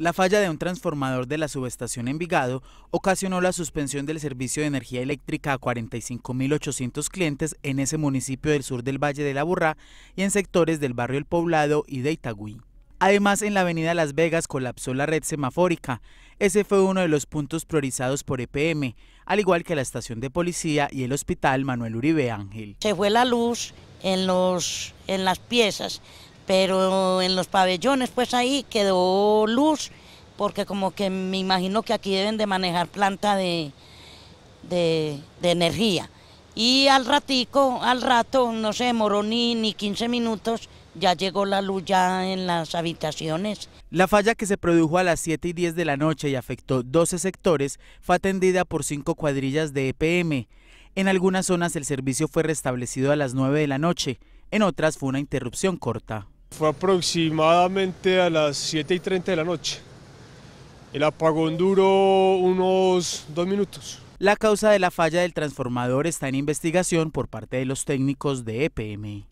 La falla de un transformador de la subestación Envigado ocasionó la suspensión del servicio de energía eléctrica a 45.800 clientes en ese municipio del sur del Valle de la Burrá y en sectores del barrio El Poblado y de Itagüí. Además, en la avenida Las Vegas colapsó la red semafórica. Ese fue uno de los puntos priorizados por EPM, al igual que la estación de policía y el hospital Manuel Uribe Ángel. Se fue la luz en, los, en las piezas pero en los pabellones pues ahí quedó luz, porque como que me imagino que aquí deben de manejar planta de, energía. Y al ratico, al rato, no se demoró ni, ni 15 minutos, ya llegó la luz ya en las habitaciones. La falla que se produjo a las 7 y 10 de la noche y afectó 12 sectores fue atendida por cinco cuadrillas de EPM. En algunas zonas el servicio fue restablecido a las 9 de la noche, en otras fue una interrupción corta. Fue aproximadamente a las 7 y 30 de la noche. El apagón duró unos dos minutos. La causa de la falla del transformador está en investigación por parte de los técnicos de EPM.